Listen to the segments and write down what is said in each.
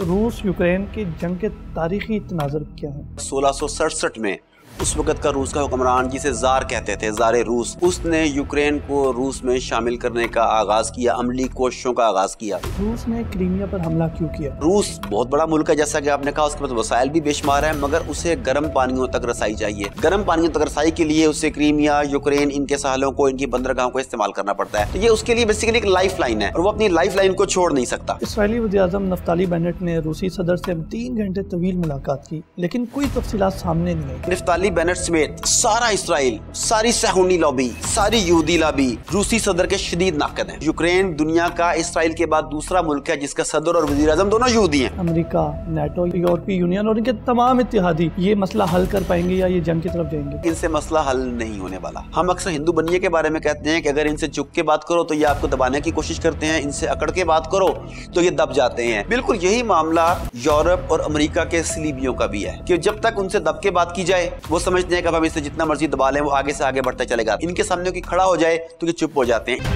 रूस यूक्रेन की जंग के तारीखी तनाजर क्या है सोलह में उस वक्त का रूस का हुक्मरान जिसे जार कहते थे जार रूस उसने यूक्रेन को रूस में शामिल करने का आगाज किया अमली कोशिशों का आगाज किया रूस ने क्रीमिया पर हमला क्यों किया रूस बहुत बड़ा मुल्क है जैसा कि आपने कहा उसके पास वसायल भी बेशुमार है मगर उसे गर्म पानियों तक रसाई चाहिए गर्म पानियों तक रसाई के लिए उसे क्रीमिया यूक्रेन इनके सहलों को इनकी बंदरगाहों को इस्तेमाल करना पड़ता है तो ये उसके लिए बेसिकली एक लाइफ लाइन है और वो अपनी लाइफ लाइन को छोड़ नहीं सकता इसराइली वजी अजम नफ्ताली बैनेट ने रूसी सदर से तीन घंटे तवील मुलाकात की लेकिन कोई तफसी सामने नहीं आई नफ्ताली नफ्ताली बेनेट समेत सारा इसराइल सारी सहूनी लॉबी सारी यहूदी लॉबी रूसी सदर के शदीद नाकद है यूक्रेन दुनिया का इसराइल के बाद दूसरा मुल्क है जिसका सदर और वजी अजम दोनों यहूदी है अमरीका नेटो यूरोपीय यूनियन और इनके तमाम इतिहादी ये मसला हल कर पाएंगे या ये जंग की तरफ जाएंगे इनसे मसला हल नहीं होने वाला हम अक्सर हिंदू बनिए के बारे में कहते हैं की अगर इनसे चुप के बात करो तो ये आपको दबाने की कोशिश करते हैं इनसे अकड़ के बात करो तो ये दब जाते हैं बिल्कुल यही मामला यूरोप और अमरीका के सलीबियों का भी है की जब तक उनसे दब के बात की जाए वो वो समझते हैं कि हम इसे जितना मर्जी दबा लें वो आगे से आगे बढ़ता चलेगा इनके सामने की खड़ा हो जाए तो ये चुप हो जाते हैं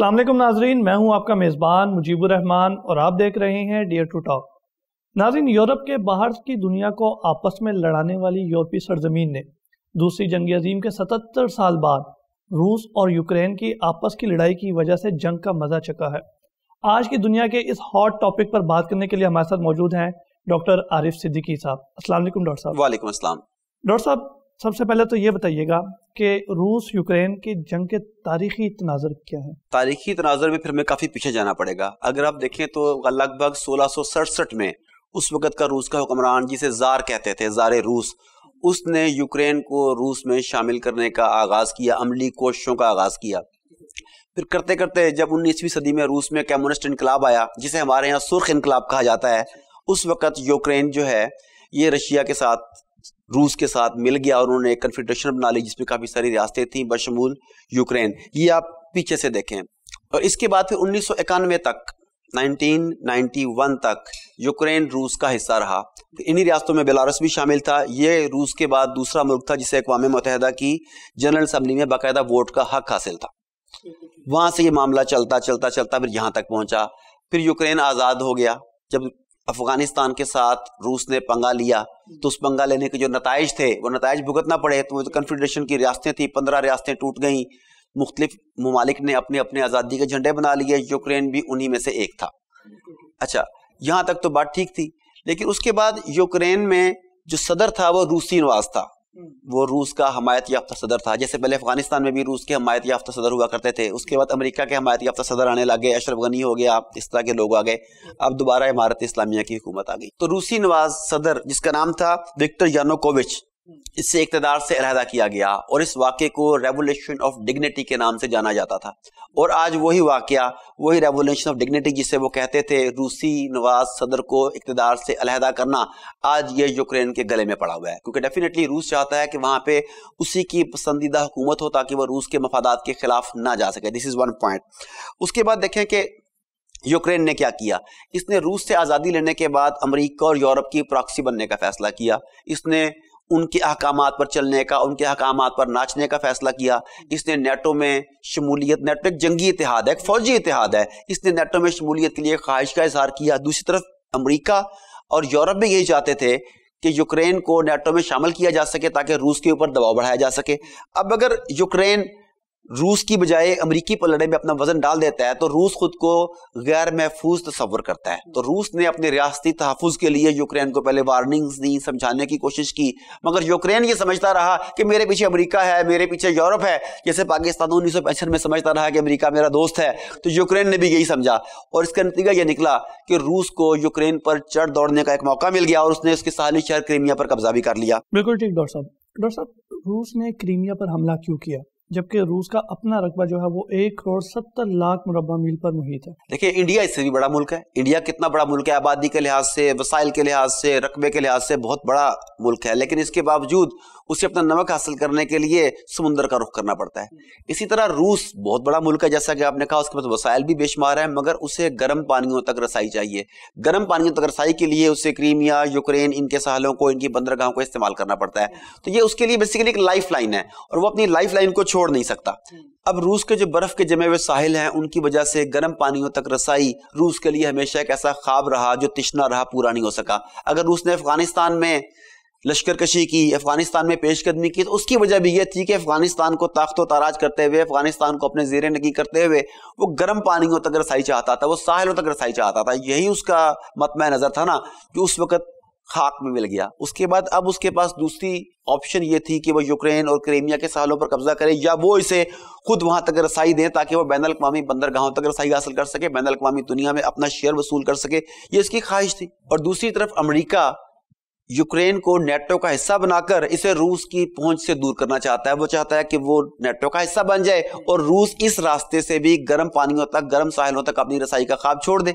अल्लाम नाजरीन मैं हूं आपका मेज़बान मुजीबुर रहमान और आप देख रहे हैं डियर टू टॉक नाजरीन यूरोप के बाहर की दुनिया को आपस में लड़ाने वाली यूरोपीय सरजमीन ने दूसरी जंग अजीम के 77 साल बाद रूस और यूक्रेन की आपस की लड़ाई की वजह से जंग का मज़ा चखा है आज की दुनिया के इस हॉट टॉपिक पर बात करने के लिए हमारे साथ मौजूद हैं डॉक्टर आरिफ सिद्दीकी साहब अस्सलाम वालेकुम डॉक्टर साहब वालेकुम अस्सलाम डॉक्टर साहब सबसे पहले तो ये बताइएगा कि रूस यूक्रेन की जंग के तारीखी तनाजर क्या है तारीखी तनाजर में फिर हमें काफ़ी पीछे जाना पड़ेगा अगर आप देखें तो लगभग सोलह में उस वक़्त का रूस का हुक्मरान जिसे जार कहते थे जार रूस उसने यूक्रेन को रूस में शामिल करने का आगाज़ किया अमली कोशिशों का आगाज़ किया फिर करते करते जब उन्नीसवीं सदी में रूस में कम्युनिस्ट इनकलाब आया जिसे हमारे यहाँ सुर्ख इनकलाब कहा जाता है उस वक़्त यूक्रेन जो है ये रशिया के साथ रूस के साथ मिल गया और उन्होंने एक कन्फेडरेशन बना ली जिसमें काफ़ी सारी रियासतें थी बशमूल यूक्रेन ये आप पीछे से देखें और इसके बाद फिर उन्नीस तक 1991 तक यूक्रेन रूस का हिस्सा रहा इन्हीं रियासतों में बेलारस भी शामिल था ये रूस के बाद दूसरा मुल्क था जिसे अकवा मुतहदा की जनरल असम्बली में बाकायदा वोट का हक हासिल था वहाँ से ये मामला चलता चलता चलता फिर यहाँ तक पहुँचा फिर यूक्रेन आज़ाद हो गया जब अफगानिस्तान के साथ रूस ने पंगा लिया तो उस पंगा लेने के जो नतज थे वो नतज भुगतना पड़े तो कन्फेडरेशन की रियासतें थी पंद्रह रियासतें टूट गई मुख्तलिफ ममालिक ने अपने अपने आज़ादी के झंडे बना लिए यूक्रेन भी उन्हीं में से एक था अच्छा यहाँ तक तो बात ठीक थी लेकिन उसके बाद यूक्रेन में जो सदर था वो रूसी नवाज था वो रूस का हमायत याफ्ता सदर था जैसे पहले अफगानिस्तान में भी रूस के हमायत याफ्ता सदर हुआ करते थे उसके बाद अमेरिका के हमायत याफ्ता सदर आने लग गए अशरफ गनी हो गया आप इस तरह के लोग आ गए अब दोबारा इमारत इस्लामिया की हुकूमत आ गई तो रूसी नवाज सदर जिसका नाम था विक्टर यानोकोविच इससे इकतदार से अलहदा किया गया और इस वाक्य को रेवोल्यूशन ऑफ डिग्निटी के नाम से जाना जाता था और आज वही वाक़ वही रेवोल्यूशन ऑफ डिग्निटी जिसे वो कहते थे रूसी नवाज सदर को इकतदार से अलहदा करना आज ये यूक्रेन के गले में पड़ा हुआ है क्योंकि डेफिनेटली रूस चाहता है कि वहाँ पे उसी की पसंदीदा हुकूमत हो ताकि वह रूस के मफादात के खिलाफ ना जा सके दिस इज़ वन पॉइंट उसके बाद देखें कि यूक्रेन ने क्या किया इसने रूस से आज़ादी लेने के बाद अमेरिका और यूरोप की प्रॉक्सी बनने का फैसला किया इसने उनके अहकाम पर चलने का उनके अहकाम पर नाचने का फैसला किया इसने नेटो में शमूलियत नेटो एक जंगी इतिहाद है एक फौजी इतिहाद है इसने नेटो में शमूलियत के लिए ख्वाहिश का इजहार किया दूसरी तरफ अमरीका और यूरोप भी यही चाहते थे कि यूक्रेन को नेटो में शामिल किया जा सके ताकि रूस के ऊपर दबाव बढ़ाया जा सके अब अगर यूक्रेन रूस की बजाय अमरीकी पलड़े में अपना वजन डाल देता है तो रूस खुद को गैर महफूज तस्वर करता है तो रूस ने अपने रियासती तहफुज के लिए यूक्रेन को पहले वार्निंग्स दी समझाने की कोशिश की मगर यूक्रेन ये समझता रहा कि मेरे पीछे अमरीका है मेरे पीछे यूरोप है जैसे पाकिस्तान उन्नीस सौ पैंसठ में समझता रहा कि अमरीका मेरा दोस्त है तो यूक्रेन ने भी यही समझा और इसका नतीजा यह निकला कि रूस को यूक्रेन पर चढ़ दौड़ने का एक मौका मिल गया और उसने उसके सहाली शहर क्रीमिया पर कब्जा भी कर लिया बिल्कुल ठीक डॉक्टर साहब डॉक्टर साहब रूस ने क्रीमिया पर हमला क्यों किया जबकि रूस का अपना रकबा जो है वो एक करोड़ सत्तर लाख मुरबा मील पर मुहित है देखिए इंडिया इससे भी बड़ा मुल्क है इंडिया कितना बड़ा मुल्क है आबादी के लिहाज से वसाइल के लिहाज से रकबे के लिहाज से बहुत बड़ा मुल्क है लेकिन इसके बावजूद उसे अपना नमक हासिल करने के लिए समुंदर का रुख करना पड़ता है इसी तरह रूस बहुत बड़ा मुल्क है जैसा कि आपने कहा उसके पास वसाइल भी बेशुमार है मगर उसे गर्म पानियों तक रसाई चाहिए गर्म पानियों तक रसाई के लिए उसे क्रीमिया यूक्रेन इनके सहलों को इनकी बंदरगाहों को इस्तेमाल करना पड़ता है तो ये उसके लिए बेसिकली एक लाइफ लाइन है और वो अपनी लाइफ लाइन को छोड़ नहीं सकता अब रूस के जो बर्फ के जमे हुए साहिल हैं उनकी वजह से गर्म पानियों तक रसाई रूस के लिए हमेशा एक ऐसा ख्वाब रहा जो तिश्ना रहा पूरा नहीं हो सका अगर रूस ने अफगानिस्तान में लश्कर कशी की अफगानिस्तान में पेशकदमी की तो उसकी वजह भी यह थी कि अफगानिस्तान को ताकतो ताराज करते हुए अफगानिस्तान को अपने जेर नगी करते हुए वो गर्म पानियों तक रसाई चाहता था वो साहिलों तक रसाई चाहता था यही उसका मतम नज़र था ना कि उस वक्त खाक में मिल गया उसके बाद अब उसके पास दूसरी ऑप्शन ये थी कि वो यूक्रेन और क्रेमिया के सालों पर कब्जा करे या वो इसे खुद वहां तक रसाई दें ताकि वो बैन अवी बंदरगाहों तक रसाई हासिल कर सके बैन अवी दुनिया में अपना शेयर वसूल कर सके ये इसकी ख्वाहिश थी और दूसरी तरफ अमरीका यूक्रेन को नेटो का हिस्सा बनाकर इसे रूस की पहुंच से दूर करना चाहता है वो चाहता है कि वो नेटो का हिस्सा बन जाए और रूस इस रास्ते से भी गर्म पानियों तक गर्म साहिलों तक अपनी रसाई का खाब छोड़ दे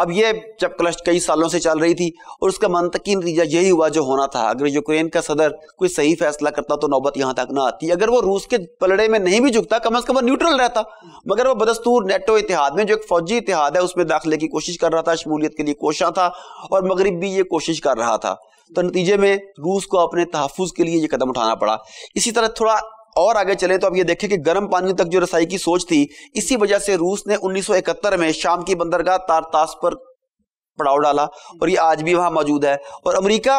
अब ये जब क्लश कई सालों से चल रही थी और उसका मनतकी नतीजा यही हुआ जो होना था अगर यूक्रेन का सदर कोई सही फैसला करता तो नौबत यहाँ तक ना आती अगर वो रूस के पलड़े में नहीं भी झुकता कम अज कम वो न्यूट्रल रहता मगर वो बदस्तूर नेटो इतिहाद में जो एक फौजी इतिहाद है उसमें दाखिले की कोशिश कर रहा था शमूलियत के लिए कोशा था और मगरब भी ये कोशिश कर रहा था तो नतीजे में रूस को अपने तहफुज के लिए ये कदम उठाना पड़ा इसी तरह थोड़ा और आगे चले तो अब ये देखें कि गर्म पानी तक जो रसाई की सोच थी इसी वजह से रूस ने 1971 में शाम की बंदरगाह तारतास पर पड़ाव डाला और ये आज भी वहां मौजूद है और अमेरिका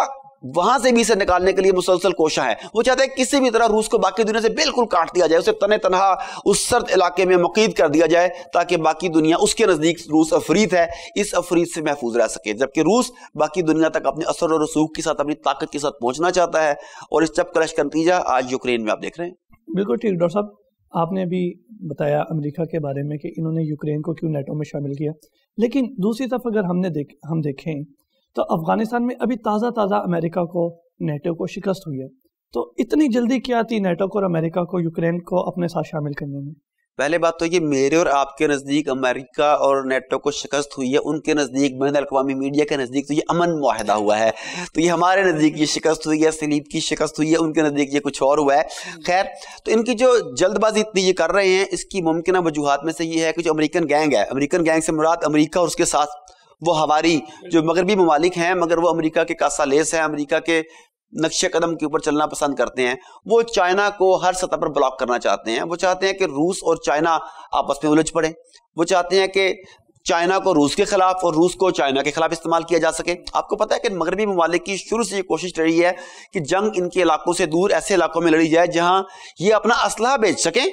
वहां से भी इसे निकालने के लिए मुसलसल कोशा है वो चाहता है किसी भी तरह रूस को बाकी दुनिया से बिल्कुल काट दिया जाए उसे तने तनहा उस सर्द इलाके में मुकीद कर दिया जाए ताकि बाकी दुनिया उसके नज़दीक रूस अफरीत है इस अफरीत से महफूज रह सके जबकि रूस बाकी दुनिया तक अपने असर और रसूख के साथ अपनी ताकत के साथ पहुंचना चाहता है और इस चप क्रश का नतीजा आज यूक्रेन में आप देख रहे हैं बिल्कुल ठीक डॉक्टर साहब आपने अभी बताया अमेरिका के बारे में कि इन्होंने यूक्रेन को क्यों नेटो में शामिल किया लेकिन दूसरी तरफ अगर हमने देख हम देखें तो अफगानिस्तान में अभी ताज़ा ताज़ा अमेरिका को नेटो को शिकस्त हुई है तो इतनी जल्दी क्या थी नेटो को और अमेरिका को यूक्रेन को अपने साथ शामिल करने में पहले बात तो ये मेरे और आपके नज़दीक अमेरिका और नेटो को शिकस्त हुई है उनके नज़दीक बैन अवी मीडिया के नज़दीक तो ये अमन माहिदा हुआ है तो ये हमारे नज़दीक ये शिकस्त हुई है सलीब की शिकस्त हुई है उनके नज़दीक ये कुछ और हुआ है खैर तो इनकी जो जल्दबाजी इतनी ये कर रहे हैं इसकी मुमकिन वजूहत में से ये है कि जो अमेरिकन गैंग है अमेरिकन गैंग से मुराद अमरीका और उसके साथ वो हवारी जो मगरबी ममालिक हैं मगर वो अमेरिका के कासा लेस हैं अमेरिका के नक्शे कदम के ऊपर चलना पसंद करते हैं वो चाइना को हर सतह पर ब्लॉक करना चाहते हैं वो चाहते हैं कि रूस और चाइना आपस में उलझ पड़े वो चाहते हैं कि चाइना को रूस के खिलाफ और रूस को चाइना के खिलाफ इस्तेमाल किया जा सके आपको पता है कि मगरबी ममालिक की शुरू से ये कोशिश रही है कि जंग इनके इलाकों से दूर ऐसे इलाकों में लड़ी जाए जहां ये अपना असलाह बेच सकें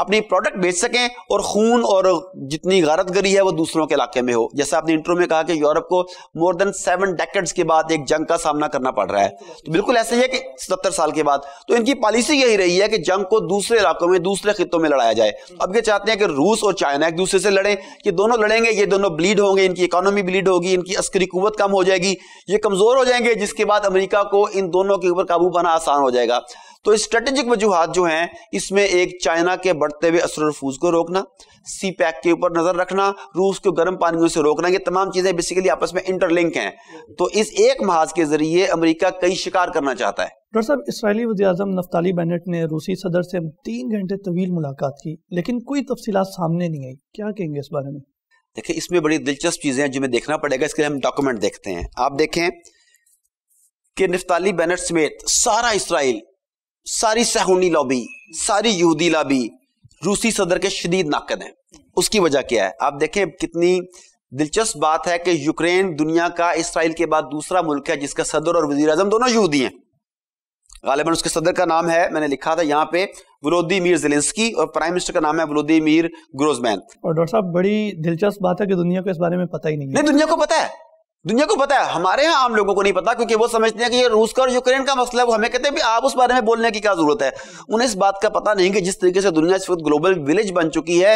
अपनी प्रोडक्ट बेच सकें और खून और जितनी गारत गरी है वो दूसरों के इलाके में हो जैसे आपने इंटरव्यू में कहा कि यूरोप को मोर देन सेवन डेकेट्स के बाद एक जंग का सामना करना पड़ रहा है तो बिल्कुल ऐसे ही है कि सतर साल के बाद तो इनकी पॉलिसी यही रही है कि जंग को दूसरे इलाकों में दूसरे खितों में लड़ाया जाए अब ये चाहते हैं कि रूस और चाइना एक दूसरे से लड़ें ये दोनों लड़ेंगे ये दोनों ब्लीड होंगे इनकी इकोनॉमी ब्लीड होगी इनकी अस्करी कुत कम हो जाएगी ये कमजोर हो जाएंगे जिसके बाद अमरीका को इन दोनों के ऊपर काबू पाना आसान हो जाएगा तो स्ट्रेटेजिक वजूहत जो हैं इसमें एक चाइना के बढ़ते हुए असर रफूज को रोकना सी पैक के ऊपर नजर रखना रूस को गर्म पानियों से रोकना ये तमाम चीजें बेसिकली आपस में इंटरलिंक हैं तो इस एक महाज के जरिए अमरीका कई शिकार करना चाहता है डॉक्टर साहब इसराइली वजी अजम नफ्ताली बैनट ने रूसी सदर से तीन घंटे तवील मुलाकात की लेकिन कोई तफसीत सामने नहीं आई क्या कहेंगे इस बारे में देखिये इसमें बड़ी दिलचस्प चीज़ें हैं जिन्हें देखना पड़ेगा इसके लिए हम डॉक्यूमेंट देखते हैं आप देखें कि निफ्ताली बैनट समेत सारा इसराइल सारी सहूनी लॉबी सारी यहूदी लॉबी रूसी सदर के शदीद नाकद हैं उसकी वजह क्या है आप देखें कितनी दिलचस्प बात है कि यूक्रेन दुनिया का इसराइल के बाद दूसरा मुल्क है जिसका सदर और वजीर अजम दोनों यहूदी हैं गालिबा उसके सदर का नाम है मैंने लिखा था यहाँ पे मीर जिलेंसकी और प्राइम मिनिस्टर का नाम है मीर ग्रोजमैन और डॉक्टर साहब बड़ी दिलचस्प बात है कि दुनिया को इस बारे में पता ही नहीं है नहीं दुनिया को पता है दुनिया को पता है हमारे यहाँ आम लोगों को नहीं पता क्योंकि वो समझते हैं कि ये रूस का और यूक्रेन का मसला है वो हमें कहते हैं आप उस बारे में बोलने की क्या जरूरत है उन्हें इस बात का पता नहीं कि जिस तरीके से दुनिया इस वक्त ग्लोबल विलेज बन चुकी है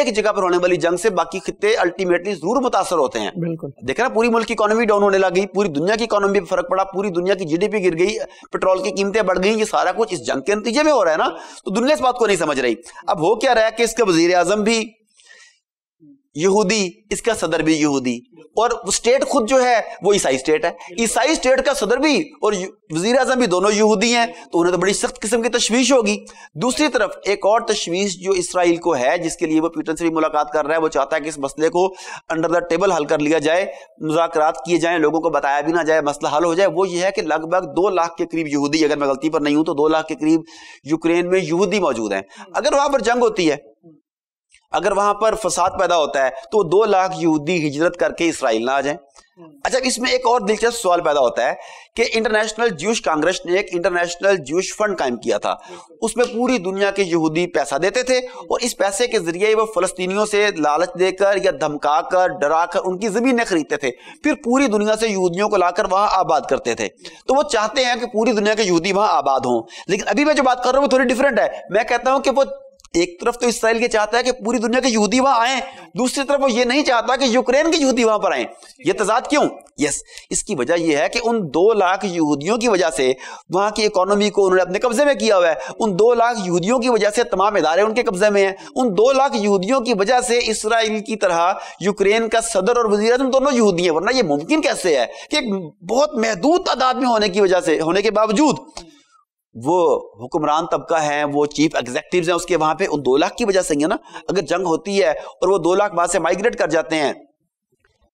एक जगह पर होने वाली जंग से बाकी खत्ते अल्टीमेटली जरूर मुतासर होते हैं बिल्कुल देख ना पूरी मुल्क की इकोनॉमी डाउन होने लगी पूरी दुनिया की इकोनॉमी पर फर्क पड़ा पूरी दुनिया की जीडीपी गिर गई पेट्रोल की कीमतें बढ़ गई ये सारा कुछ इस जंग के नतीजे में हो रहा है ना तो दुनिया इस बात को नहीं समझ रही अब हो क्या रहा है कि इसके वजीर आजम भी यहूदी इसका सदर भी यहूदी और स्टेट खुद जो है वो ईसाई स्टेट है ईसाई स्टेट का सदर भी और वजीर अजम भी दोनों यहूदी हैं तो उन्हें तो बड़ी सख्त किस्म की तशवीश होगी दूसरी तरफ एक और तशवीश जो इसराइल को है जिसके लिए वो पीटर से भी मुलाकात कर रहा है वो चाहता है कि इस मसले को अंडर द टेबल हल कर लिया जाए मुजाकर किए जाए लोगों को बताया भी ना जाए मसला हल हो जाए वो ये है कि लगभग दो लाख के करीब यहूदी अगर मैं गलती पर नहीं हूं तो दो लाख के करीब यूक्रेन में यहूदी मौजूद है अगर वहां पर जंग होती है अगर वहां पर फसाद पैदा होता है तो दो लाख यहूदी हिजरत करके इसराइल ना आ जाए हम्म। अच्छा इसमें एक और दिलचस्प सवाल पैदा होता है कि इंटरनेशनल ज्यूश कांग्रेस ने एक इंटरनेशनल ज्यूश फंड कायम किया था उसमें पूरी दुनिया के यहूदी पैसा देते थे हम्म। और इस पैसे के जरिए वो फलस्तीनियों से लालच देकर या धमकाकर डराकर उनकी जमीनें खरीदते थे फिर पूरी दुनिया से यहूदियों को लाकर वहां आबाद करते थे तो वो चाहते हैं कि पूरी दुनिया के यहूदी वहां आबाद हों लेकिन अभी मैं जो बात कर रहा हूँ वो थोड़ी डिफरेंट है मैं कहता हूँ कि वो एक तरफ तो इसराइल के चाहता है कि पूरी दुनिया के यहूदी वहां आए दूसरी तरफ वो ये नहीं चाहता कि यूक्रेन के यहूदी वहां पर आए ये तजाद क्यों यस इसकी वजह यह है कि उन दो लाख यहूदियों की वजह से वहां की इकोनॉमी को उन्होंने अपने कब्जे में किया हुआ है उन दो लाख यहूदियों की वजह से तमाम इदारे उनके कब्जे में हैं उन दो लाख यहूदियों की वजह से इसराइल की तरह यूक्रेन का सदर और वजीर दोनों यहूदी हैं वरना ये मुमकिन कैसे है कि एक बहुत महदूद तादाद में होने की वजह से होने के बावजूद वो हुक्मरान तबका है वो चीफ एग्जेक्टिव हैं उसके वहां पे उन दो लाख की वजह से ही है ना अगर जंग होती है और वो दो लाख वहां से माइग्रेट कर जाते हैं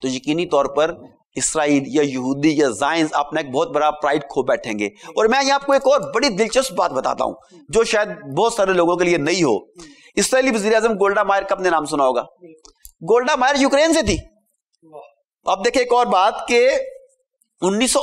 तो यकीनी तौर पर इसराइल या यहूदी या जायंस अपना एक बहुत बड़ा प्राइड खो बैठेंगे और मैं आपको एक और बड़ी दिलचस्प बात बताता हूं जो शायद बहुत सारे लोगों के लिए नई हो इसराइली वजी अजम गोल्डा मायर का अपने नाम सुना होगा गोल्डा मायर यूक्रेन से थी अब देखिए एक और बात के उन्नीस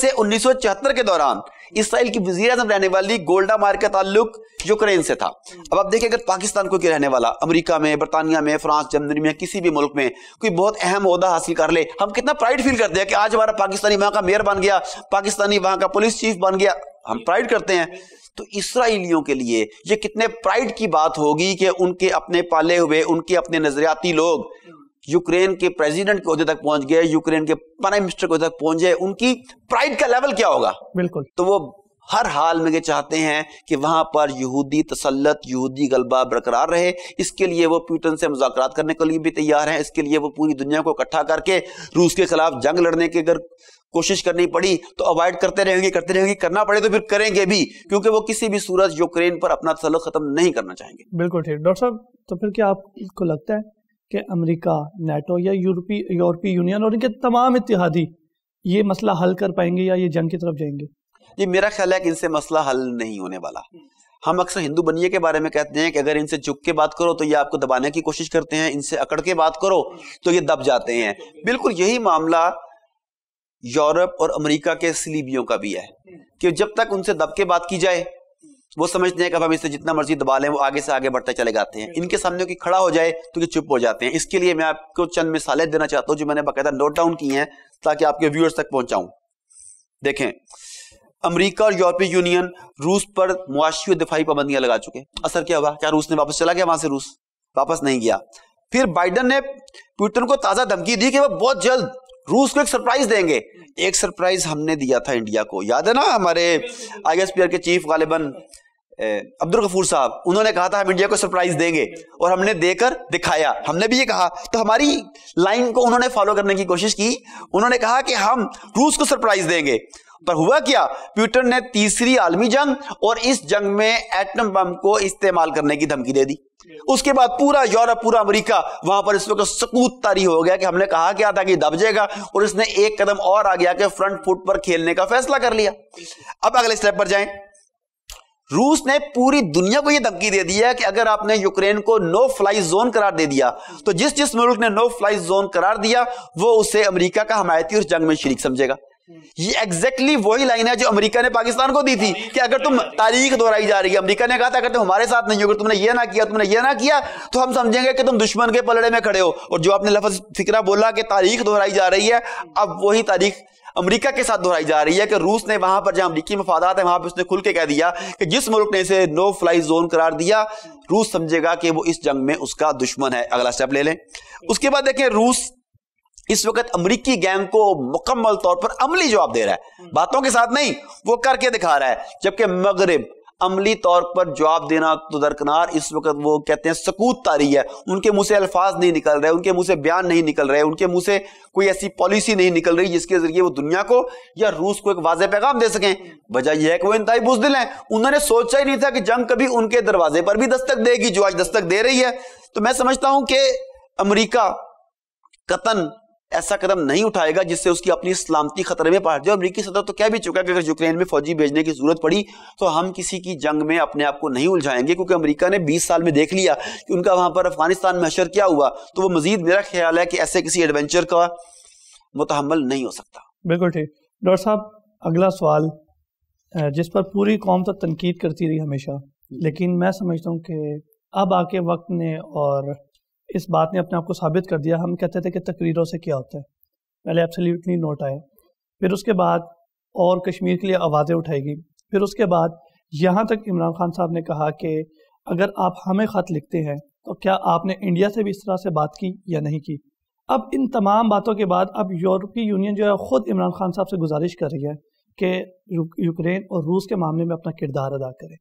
से उन्नीस के दौरान इसराइल की वजी अजम रहने वाली गोल्डा मार का ताल्लुक यूक्रेन से था अब आप देखिए अगर पाकिस्तान को रहने वाला अमेरिका में बरतानिया में फ्रांस जर्मनी में किसी भी मुल्क में कोई बहुत अहम अहदा हासिल कर ले हम कितना प्राइड फील करते हैं कि आज हमारा पाकिस्तानी वहां का मेयर बन गया पाकिस्तानी वहां का पुलिस चीफ बन गया हम प्राइड करते हैं तो इसराइलियों के लिए ये कितने प्राइड की बात होगी कि उनके अपने पाले हुए उनके अपने नजरियाती लोग यूक्रेन के प्रेसिडेंट के अहदे तक पहुंच गए यूक्रेन के प्राइम मिनिस्टर के अहदे तक पहुंच गए उनकी प्राइड का लेवल क्या होगा बिल्कुल तो वो हर हाल में ये चाहते हैं कि वहां पर यहूदी तसलत यहूदी गलबा बरकरार रहे इसके लिए वो प्यूटन से मुजाकर करने के लिए भी तैयार हैं इसके लिए वो पूरी दुनिया को इकट्ठा करके रूस के खिलाफ जंग लड़ने की अगर कोशिश करनी पड़ी तो अवॉइड करते रहेंगे करते रहेंगे करना पड़े तो फिर करेंगे भी क्योंकि वो किसी भी सूरज यूक्रेन पर अपना तसलत खत्म नहीं करना चाहेंगे बिल्कुल ठीक डॉक्टर साहब तो फिर क्या आपको लगता है कि अमेरिका नेटो या यूरोपी यूरोपीय यूनियन और इनके तमाम इतिहादी ये मसला हल कर पाएंगे या ये जंग की तरफ जाएंगे जी मेरा ख्याल है कि इनसे मसला हल नहीं होने वाला हम अक्सर हिंदू बनिए के बारे में कहते हैं कि अगर इनसे झुक के बात करो तो ये आपको दबाने की कोशिश करते हैं इनसे अकड़ के बात करो तो ये दब जाते हैं बिल्कुल यही मामला यूरोप और अमेरिका के सलीबियों का भी है कि जब तक उनसे दब के बात की जाए वो समझते हैं कि हम इसे जितना मर्जी दबा लें वो आगे से आगे बढ़ते चले जाते हैं इनके सामने की खड़ा हो जाए तो ये चुप हो जाते हैं इसके लिए मैं आपको चंद मिसालें देना चाहता हूँ जो मैंने बाकायदा नोट डाउन की हैं ताकि आपके व्यूअर्स तक पहुंचाऊं देखें अमेरिका और यूरोपीय यूनियन रूस पर मुआशी और दिफाई पाबंदियां लगा चुके असर क्या हुआ क्या रूस ने वापस चला गया वहां से रूस वापस नहीं गया फिर बाइडन ने पुतिन को ताजा धमकी दी कि वह बहुत जल्द रूस को एक सरप्राइज देंगे एक सरप्राइज हमने दिया था इंडिया को याद है ना हमारे आई एस के चीफ गालिबन अब्दुल गफूर साहब उन्होंने कहा था हम इंडिया को सरप्राइज देंगे और हमने देकर दिखाया हमने भी ये कहा तो हमारी लाइन को उन्होंने फॉलो करने की कोशिश की उन्होंने कहा कि हम रूस को सरप्राइज देंगे पर हुआ क्या प्यूटन ने तीसरी आलमी जंग और इस जंग में एटम बम को इस्तेमाल करने की धमकी दे दी उसके बाद पूरा यूरोप पूरा अमेरिका वहां पर इस वक्त सकूत तारी हो गया कि हमने कहा क्या था कि दब जाएगा और इसने एक कदम और आ गया कि फ्रंट फुट पर खेलने का फैसला कर लिया अब अगले स्टेप पर जाएं रूस ने पूरी दुनिया को यह धमकी दे दी है कि अगर आपने यूक्रेन को नो फ्लाई जोन करार दे दिया तो जिस जिस मुल्क ने नो फ्लाई जोन करार दिया वो उसे अमेरिका का हमायती उस जंग में शरीक समझेगा ये एग्जैक्टली exactly वही लाइन है जो अमेरिका ने पाकिस्तान को दी थी कि अगर तुम तारीख दोहराई जा रही है अमेरिका ने कहा था अगर तुम हमारे साथ नहीं हो अगर तुमने ये ना किया तुमने ये ना किया तो हम समझेंगे कि तुम दुश्मन के पलड़े में खड़े हो और जो आपने लफज फिक्रा बोला कि तारीख दोहराई जा रही है अब वही तारीख अमेरिका के साथ दोहराई जा रही है कि रूस ने वहां पर जहां अमरीकी मफादात है वहां पर उसने खुल के कह दिया कि जिस मुल्क ने इसे नो फ्लाई जोन करार दिया रूस समझेगा कि वो इस जंग में उसका दुश्मन है अगला स्टेप ले लें उसके बाद देखें रूस इस वक्त अमरीकी गैंग को मुकम्मल तौर पर अमली जवाब दे रहा है बातों के साथ नहीं वो करके दिखा रहा है जबकि मगरब अमली तौर पर जवाब देना तो दरकनार इस वक्त वो कहते हैं सकूत तारी है उनके मुंह से अल्फाज नहीं निकल रहे उनके मुंह से बयान नहीं निकल रहे उनके मुंह से कोई ऐसी पॉलिसी नहीं निकल रही जिसके जरिए वो दुनिया को या रूस को एक वाज पैगाम दे सकें वजह यह है कि वो इंतई बुजदिल हैं उन्होंने सोचा ही नहीं था कि जंग कभी उनके दरवाजे पर भी दस्तक देगी जो आज दस्तक दे रही है तो मैं समझता हूं कि अमरीका कतन ऐसा कदम नहीं उठाएगा जिससे उसकी अपनी सलामती खतरे में पहुंच जाए अमरीकी सदर तो कह भी चुका है कि अगर यूक्रेन में फौजी भेजने की जरूरत पड़ी तो हम किसी की जंग में अपने आप को नहीं उलझाएंगे क्योंकि अमरीका ने बीस साल में देख लिया कि उनका वहां पर अफगानिस्तान में अशर क्या हुआ तो वो मजीद मेरा ख्याल है कि ऐसे किसी एडवेंचर का मुतहमल नहीं हो सकता बिल्कुल ठीक डॉक्टर साहब अगला सवाल जिस पर पूरी कौम तो तनकीद करती रही हमेशा लेकिन मैं समझता हूँ कि अब आके वक्त ने और इस बात ने अपने आप को साबित कर दिया हम कहते थे कि तकरीरों से क्या होता है पहले एब्सोल्युटली नोट आए फिर उसके बाद और कश्मीर के लिए आवाज़ें उठाएगी फिर उसके बाद यहाँ तक इमरान खान साहब ने कहा कि अगर आप हमें ख़त लिखते हैं तो क्या आपने इंडिया से भी इस तरह से बात की या नहीं की अब इन तमाम बातों के बाद अब यूरोपीय यूनियन जो है ख़ुद इमरान खान साहब से गुजारिश कर रही है कि यूक्रेन और रूस के मामले में अपना किरदार अदा करें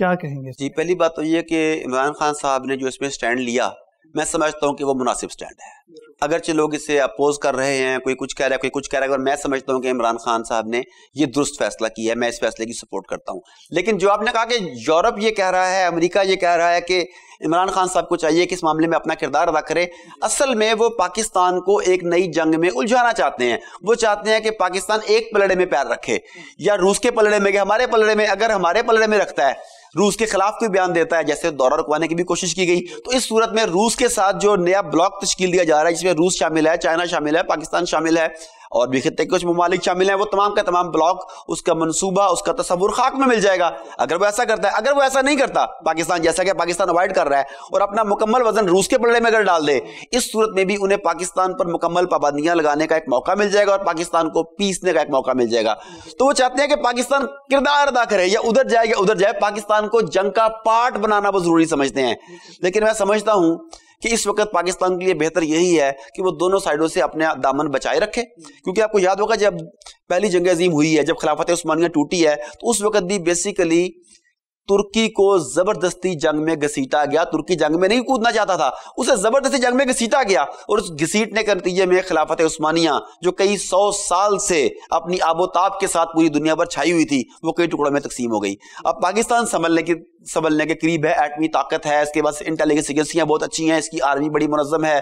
क्या कहेंगे जी पहली बात तो ये कि इमरान खान साहब ने जो इसमें स्टैंड लिया मैं समझता हूँ कि वो मुनासिब स्टैंड है अगरचे लोग इसे अपोज कर रहे हैं कोई कुछ कह रहा है कोई कुछ कह रहा है अगर मैं समझता हूँ कि इमरान खान साहब ने ये दुरुस्त फैसला किया है मैं इस फैसले की सपोर्ट करता हूँ लेकिन जो आपने कहा कि यूरोप ये कह रहा है अमरीका ये कह रहा है कि इमरान खान साहब को चाहिए कि इस मामले में अपना किरदार अदा करे असल में वो पाकिस्तान को एक नई जंग में उलझाना चाहते हैं वो चाहते हैं कि पाकिस्तान एक पलड़े में पैर रखे या रूस के पलड़े में हमारे पलड़े में अगर हमारे पलड़े में रखता है रूस के खिलाफ कोई बयान देता है जैसे दौरा रुकवाने की भी कोशिश की गई तो इस सूरत में रूस के साथ जो नया ब्लॉक तश्कील दिया जा रहा है जिसमें रूस शामिल है चाइना शामिल है पाकिस्तान शामिल है और भी खत्े कुछ ममालिक शामिल हैं वो तमाम का तमाम ब्लॉक उसका मनसूबा उसका तस्वुर खाक में मिल जाएगा अगर वो ऐसा करता है अगर वो ऐसा नहीं करता पाकिस्तान जैसा कि पाकिस्तान अवॉइड कर रहा है और अपना मुकम्मल वजन रूस के पलड़े में अगर डाल दे इस सूरत में भी उन्हें पाकिस्तान पर मुकम्मल पाबंदियां लगाने का एक मौका मिल जाएगा और पाकिस्तान को पीसने का एक मौका मिल जाएगा तो वो चाहते हैं कि पाकिस्तान किरदार अदा करे या उधर जाए या उधर जाए पाकिस्तान को जंग का पार्ट बनाना वो जरूरी समझते हैं लेकिन मैं समझता हूं कि इस वक्त पाकिस्तान के लिए बेहतर यही है कि वो दोनों साइडों से अपने दामन बचाए रखे क्योंकि आपको याद होगा जब पहली जंग अजीम हुई है जब खिलाफत उस्मानिया टूटी है तो उस वक्त भी बेसिकली तुर्की को जबरदस्ती जंग में घसीटा गया तुर्की जंग में नहीं कूदना चाहता था उसे जबरदस्ती जंग में घसीटा गया और उस घसीटने के नतीजे में खिलाफत उस्मानिया जो कई सौ साल से अपनी आबोताब के साथ पूरी दुनिया पर छाई हुई थी वो कई टुकड़ों में तकसीम हो गई अब पाकिस्तान संभलने की संभलने के करीब है एटमी ताकत है इसके बाद इंटेलिजेंस एजेंसियां बहुत अच्छी हैं इसकी आर्मी बड़ी मनजम है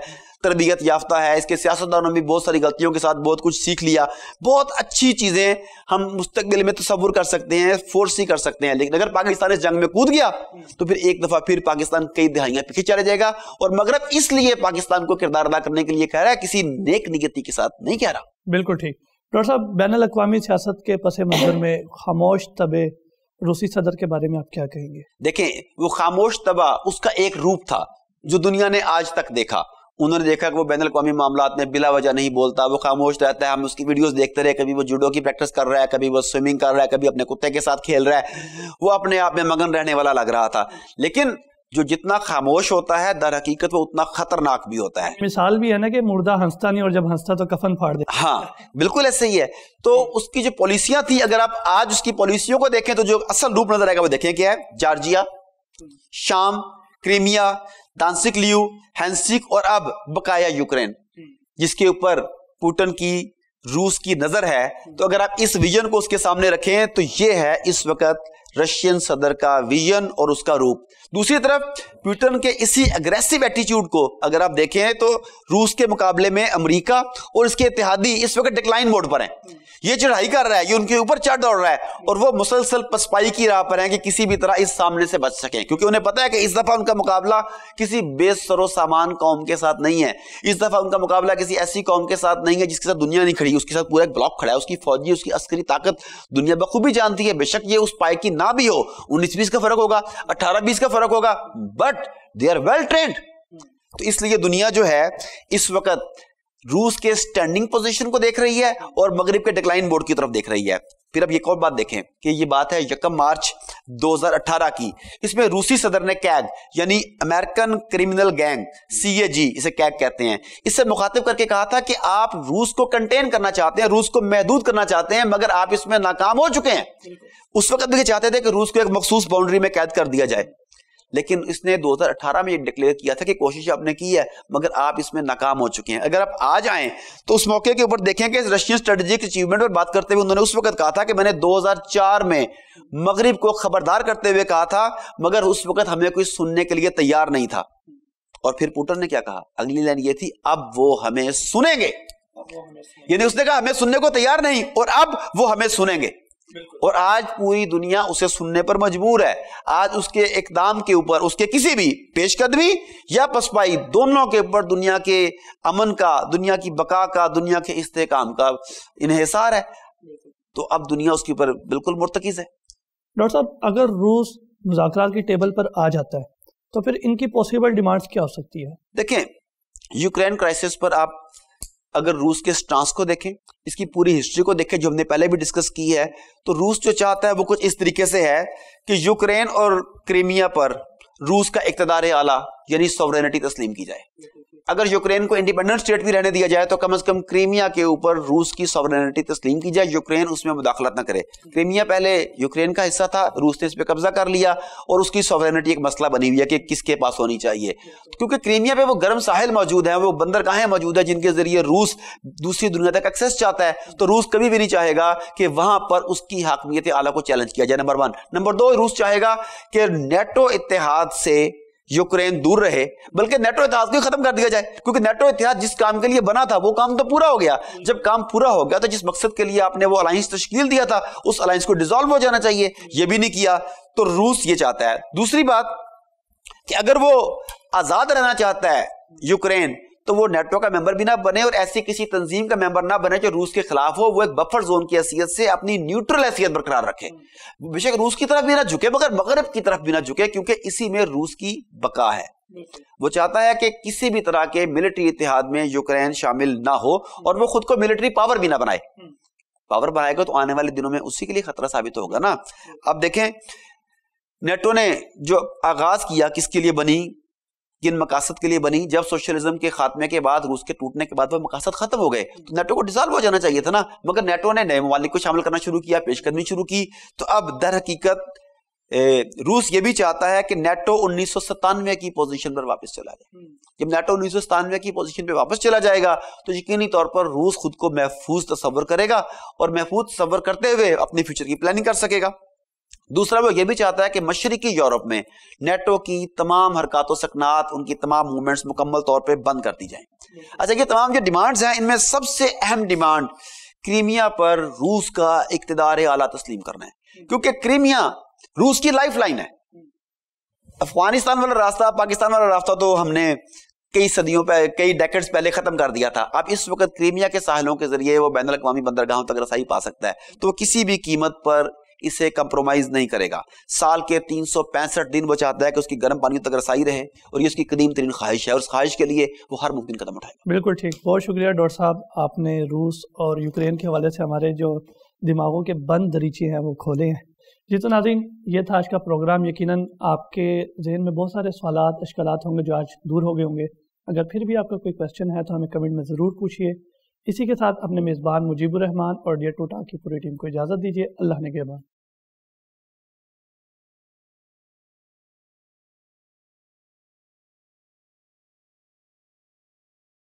तरबियत याफ्ता है इसके सियासतदानों ने भी बहुत सारी गलतियों के साथ बहुत कुछ सीख लिया बहुत अच्छी चीज़ें हम मुस्तबिल में तस्वुर कर सकते हैं फोर्स ही कर सकते हैं लेकिन अगर पाकिस्तान इस जंग में कूद गया तो फिर एक दफ़ा फिर पाकिस्तान कई दहाइयाँ पीछे चला जाएगा और मगरब इसलिए पाकिस्तान को किरदार अदा करने के लिए कह रहा है किसी नेक निगति के साथ नहीं कह रहा बिल्कुल ठीक डॉक्टर साहब बैन अवी सियासत के पस मंजर में खामोश तबे रूसी सदर के बारे में आप क्या कहेंगे देखें वो खामोश तबा उसका एक रूप था जो दुनिया ने आज तक देखा उन्होंने देखा कि वो बैन अवी मामला में बिला वजह नहीं बोलता वो खामोश रहता है हम उसकी वीडियोस देखते रहे कभी वो जूडो की प्रैक्टिस कर रहा है कभी वो स्विमिंग कर रहा है कभी अपने कुत्ते के साथ खेल रहा है वो अपने आप में मगन रहने वाला लग रहा था लेकिन जो जितना खामोश होता है दर हकीकत वो उतना खतरनाक भी होता है मिसाल भी है ना कि मुर्दा हंसता नहीं और जब हंसता तो कफन फाड़ दे हाँ बिल्कुल ऐसे ही है तो उसकी जो पॉलिसियां थी अगर आप आज उसकी पॉलिसियों को देखें तो जो असल रूप नजर आएगा वो देखें क्या है जार्जिया शाम क्रीमिया दानसिक लियू हैंसिक और अब बकाया यूक्रेन हम्म। जिसके ऊपर पुटन की रूस की नजर है तो अगर आप इस विजन को उसके सामने रखें तो यह है इस वक्त रशियन सदर का विजन और उसका रूप दूसरी तरफ प्यूटन के इसी अग्रेसिव एटीट्यूड को अगर आप देखें तो रूस के मुकाबले में अमेरिका और इसके इतिहादी इस वक्त डिक्लाइन मोड पर हैं ये चढ़ाई कर रहा है ये उनके ऊपर चढ़ दौड़ रहा है और वो मुसलसल पसपाई की राह पर हैं कि किसी भी तरह इस सामने से बच सकें क्योंकि उन्हें पता है कि इस दफा उनका मुकाबला किसी बेसरो सामान कौम के साथ नहीं है इस दफा उनका मुकाबला किसी ऐसी कौम के साथ नहीं है जिसके साथ दुनिया नहीं खड़ी उसके साथ पूरा एक ब्लॉक खड़ा है उसकी फौजी उसकी अस्करी ताकत दुनिया बखूबी जानती है बेशक ये उस पाई की ना भी हो उन्नीस बीस का फर्क होगा अट्ठारह बीस का फर्क होगा but they are well trained तो इसलिए दुनिया जो है इस वक्त रूस के स्टैंडिंग पोजीशन को देख रही है और मगरिब के डिक्लाइन बोर्ड की तरफ देख रही है फिर अब एक और बात देखें कि ये बात है यकम मार्च 2018 की इसमें रूसी सदर ने कैग यानी अमेरिकन क्रिमिनल गैंग सीएजी इसे कैग कहते हैं इससे मुखातिब करके कहा था कि आप रूस को कंटेन करना चाहते हैं रूस को महदूद करना चाहते हैं मगर आप इसमें नाकाम हो चुके हैं उस वक्त भी चाहते थे कि रूस को एक मखसूस बाउंड्री में कैद कर दिया जाए लेकिन इसने 2018 में ये डिक्लेयर किया था कि कोशिश आपने की है मगर आप इसमें नाकाम हो चुके हैं अगर आप आज आए तो उस मौके के ऊपर देखें कि रशियन स्ट्रेटेजिक अचीवमेंट पर बात करते हुए उन्होंने उस वक्त कहा था कि मैंने 2004 में मगरब को खबरदार करते हुए कहा था मगर उस वक्त हमें कोई सुनने के लिए तैयार नहीं था और फिर पुटन ने क्या कहा अगली लाइन ये थी अब वो हमें सुनेंगे यानी उसने कहा हमें सुनने को तैयार नहीं और अब वो हमें सुनेंगे और आज पूरी दुनिया उसे सुनने पर मजबूर है आज उसके इकदाम के ऊपर उसके किसी भी पेशकदमी या पसपाई दोनों के ऊपर दुनिया के अमन का दुनिया की बका का दुनिया के इस्तेकाम का इनहसार है तो अब दुनिया उसके ऊपर बिल्कुल मुर्तकज है डॉक्टर साहब अगर रूस मुजाकर की टेबल पर आ जाता है तो फिर इनकी पॉसिबल डिमांड्स क्या हो सकती है देखें यूक्रेन क्राइसिस पर आप अगर रूस के स्टांस को देखें इसकी पूरी हिस्ट्री को देखें जो हमने पहले भी डिस्कस की है तो रूस जो चाहता है वो कुछ इस तरीके से है कि यूक्रेन और क्रीमिया पर रूस का इकतदार आला यानी सॉवरेनिटी तस्लीम की जाए अगर यूक्रेन को इंडिपेंडेंट स्टेट भी रहने दिया जाए तो कम से कम क्रीमिया के ऊपर रूस की सॉवरनिटी तस्लीम की जाए यूक्रेन उसमें मुदाखलत न करे क्रीमिया पहले यूक्रेन का हिस्सा था रूस ने इस पर कब्जा कर लिया और उसकी सॉवरनिटी एक मसला बनी हुई है कि किसके पास होनी चाहिए क्योंकि क्रीमिया पे वो गर्म साहिल मौजूद है वो बंदरगाहें मौजूद है जिनके जरिए रूस दूसरी दुनिया तक एक्सेस चाहता है तो रूस कभी भी नहीं चाहेगा कि वहां पर उसकी हाकमियत आला को चैलेंज किया जाए नंबर वन नंबर दो रूस चाहेगा कि नेटो इतिहाद से यूक्रेन दूर रहे बल्कि नेटो इतिहास को खत्म कर दिया जाए क्योंकि नेटो इतिहास जिस काम के लिए बना था वो काम तो पूरा हो गया जब काम पूरा हो गया तो जिस मकसद के लिए आपने वो अलायंस तश्कील दिया था उस अलायंस को डिजोल्व हो जाना चाहिए यह भी नहीं किया तो रूस ये चाहता है दूसरी बात कि अगर वो आजाद रहना चाहता है यूक्रेन तो वो नेटो का मेंबर भी ना बने और ऐसी किसी तंजीम का मेंबर ना बने जो रूस के खिलाफ हो वो एक बफर जोन की हैसियत से अपनी न्यूट्रल हैसियत बरकरार रखे बेशक रूस की तरफ भी ना झुके मगर मगरब की तरफ भी ना झुके क्योंकि इसी में रूस की बका है वो चाहता है कि किसी भी तरह के मिलिट्री इतिहाद में यूक्रेन शामिल ना हो और वो खुद को मिलिट्री पावर भी ना बनाए पावर बनाएगा तो आने वाले दिनों में उसी के लिए खतरा साबित होगा ना अब देखें नेटो ने जो आगाज किया किसके लिए बनी किन मकासद के लिए बनी जब सोशलिज्म के खात्मे के बाद रूस के टूटने के बाद वह मकासद खत्म हो गए तो नेटो को डिसॉल्व हो जाना चाहिए था ना मगर नेटो ने नए ममालिक को शामिल करना शुरू किया पेश करनी शुरू की तो अब दर हकीकत रूस ये भी चाहता है कि नेटो उन्नीस की पोजीशन पर वापस चला जाए हम्म। जब नेटो उन्नीस की पोजीशन पर वापस चला जाएगा तो यकीनी तौर पर रूस खुद को महफूज तस्वर करेगा और महफूज तस्वर करते हुए अपने फ्यूचर की प्लानिंग कर सकेगा दूसरा वो ये भी चाहता है कि मशरकी यूरोप में नेटो की तमाम हरकत सकनात उनकी तमाम मूवमेंट्स मुकम्मल तौर पर बंद कर दी जाए अच्छा ये तमाम जो डिमांड्स हैं इनमें सबसे अहम डिमांड क्रीमिया पर रूस का इकतदार आला तस्लीम करना है क्योंकि क्रीमिया रूस की लाइफ लाइन है अफगानिस्तान वाला रास्ता पाकिस्तान वाला रास्ता तो हमने कई सदियों पर कई डेकेट्स पहले ख़त्म कर दिया था अब इस वक्त क्रीमिया के साहलों के जरिए वो बैन अवी बंदरगाहों तक रसाई पा सकता है तो वो किसी भी कीमत पर इसे कंप्रोमाइज नहीं करेगा साल के तीन दिन वो चाहता है कि उसकी गर्म पानी तक रसाई रहे और ये उसकी कदीम तरीन ख्वाहिश है और उस ख्वाहिश के लिए वो हर मुमकिन कदम उठाएगा बिल्कुल ठीक बहुत शुक्रिया डॉक्टर साहब आपने रूस और यूक्रेन के हवाले से हमारे जो दिमागों के बंद दरीचे हैं वो खोले हैं जी तो नाजीन ये था आज का प्रोग्राम यकीनन आपके जहन में बहुत सारे सवाल अश्कलात होंगे जो आज दूर हो गए होंगे अगर फिर भी आपका कोई क्वेश्चन है तो हमें कमेंट में ज़रूर पूछिए इसी के साथ अपने मेज़बान मुजीबुर रहमान और डियर टूटा की पूरी टीम को इजाज़त दीजिए अल्लाह ने के बाद